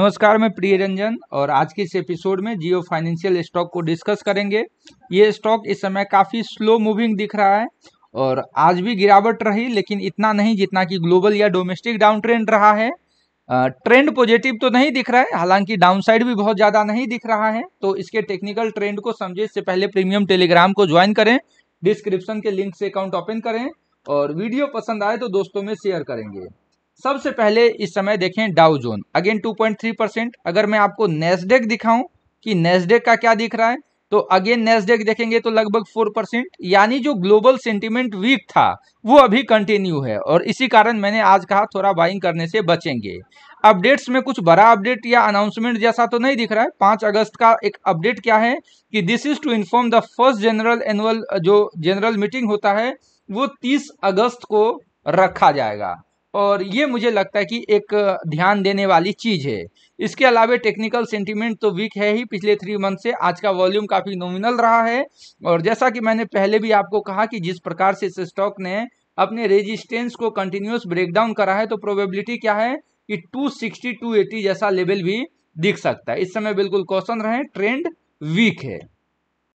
नमस्कार मैं प्रिय रंजन और आज के इस एपिसोड में जियो फाइनेंशियल स्टॉक को डिस्कस करेंगे ये स्टॉक इस समय काफ़ी स्लो मूविंग दिख रहा है और आज भी गिरावट रही लेकिन इतना नहीं जितना कि ग्लोबल या डोमेस्टिक डाउन ट्रेंड रहा है ट्रेंड पॉजिटिव तो नहीं दिख रहा है हालांकि डाउनसाइड भी बहुत ज़्यादा नहीं दिख रहा है तो इसके टेक्निकल ट्रेंड को समझे इससे पहले प्रीमियम टेलीग्राम को ज्वाइन करें डिस्क्रिप्शन के लिंक से अकाउंट ओपन करें और वीडियो पसंद आए तो दोस्तों में शेयर करेंगे सबसे पहले इस समय देखें डाउ जोन अगेन 2.3 परसेंट अगर मैं आपको नेस्डेक दिखाऊं कि नेस्डेक का क्या दिख रहा है तो अगेन नेस्डेक देखेंगे तो लगभग फोर परसेंट यानी जो ग्लोबल सेंटिमेंट वीक था वो अभी कंटिन्यू है और इसी कारण मैंने आज कहा थोड़ा बाइंग करने से बचेंगे अपडेट्स में कुछ बड़ा अपडेट या अनाउंसमेंट जैसा तो नहीं दिख रहा है पांच अगस्त का एक अपडेट क्या है कि this is to inform the first general annual जो जनरल मीटिंग होता है वो तीस अगस्त को रखा जाएगा और ये मुझे लगता है कि एक ध्यान देने वाली चीज़ है इसके अलावा टेक्निकल सेंटीमेंट तो वीक है ही पिछले थ्री मंथ से आज का वॉल्यूम काफ़ी नोमिनल रहा है और जैसा कि मैंने पहले भी आपको कहा कि जिस प्रकार से इस स्टॉक ने अपने रेजिस्टेंस को कंटिन्यूस ब्रेकडाउन करा है तो प्रोबेबिलिटी क्या है कि टू सिक्सटी जैसा लेवल भी दिख सकता है इस समय बिल्कुल क्वेश्चन रहे ट्रेंड वीक है